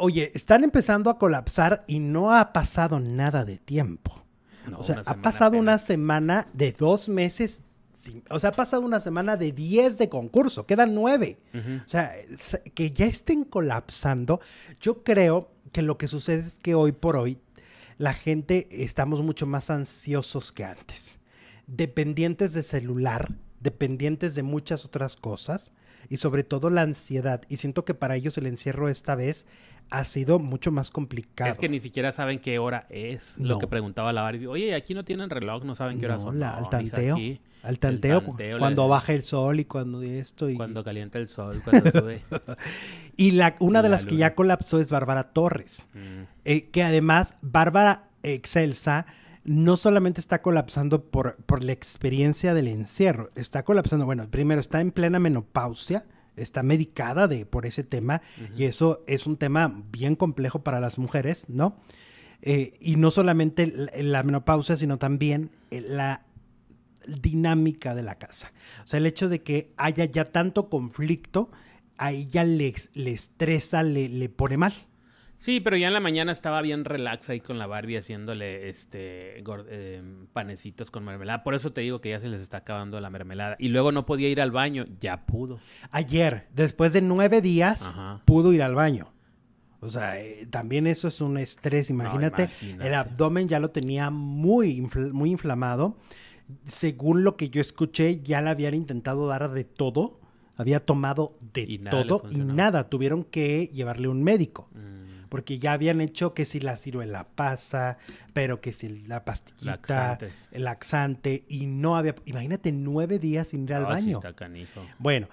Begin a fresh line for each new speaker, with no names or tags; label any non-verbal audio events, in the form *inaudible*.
oye, están empezando a colapsar y no ha pasado nada de tiempo. o sea, ha pasado una semana de dos meses. o sea, ha pasado una semana de diez de concurso, quedan nueve. O sea, que ya estén colapsando. Yo creo que lo que sucede es que hoy por hoy la gente estamos mucho más ansiosos que antes, dependientes de celular, dependientes de muchas otras cosas y sobre todo la ansiedad. Y siento que para ellos el encierro esta vez ha sido mucho más complicado. Es que
ni siquiera saben qué hora es. Lo que preguntaba la Barbie. Oye, aquí no tienen reloj, no saben qué hora son. La, no, al tanteo. al tanteo, cuando baja el sol y cuando esto. Y... Cuando calienta el sol, cuando *laughs* sube.
y la, una de las que ya colapsó es Bárbara Torres. Mm. Eh, que además, Bárbara Excelsa no solamente está colapsando por, por la experiencia del encierro, está colapsando, bueno, primero está en plena menopausia está medicada de, por ese tema y eso es un tema bien complejo para las mujeres, ¿no? Eh, y no solamente la, la menopausia, sino también eh, la dinámica de la casa. O sea, el hecho de que haya ya tanto conflicto, a ella le, le estresa, le, le pone
mal. Sí, pero ya en la mañana estaba bien relax ahí con la Barbie haciéndole este em, panecitos con mermelada. Por eso te digo que ya se les está acabando la mermelada. Y luego no podía ir al baño, ya pudo.
Ayer, después de nueve días, pudo ir al baño. O sea, eh, también eso es un estrés, imagínate. El abdomen ya lo tenía muy, muy inflamado. Según lo que yo escuché, ya le habían intentado dar de todo. Había tomado
de todo y
nada. Tuvieron que llevarle un médico. Mm porque ya habían hecho que si la ciruela pasa, pero que si la pastillita, laxante, y no había, imagínate nueve días sin ir al baño. está canijo. Bueno,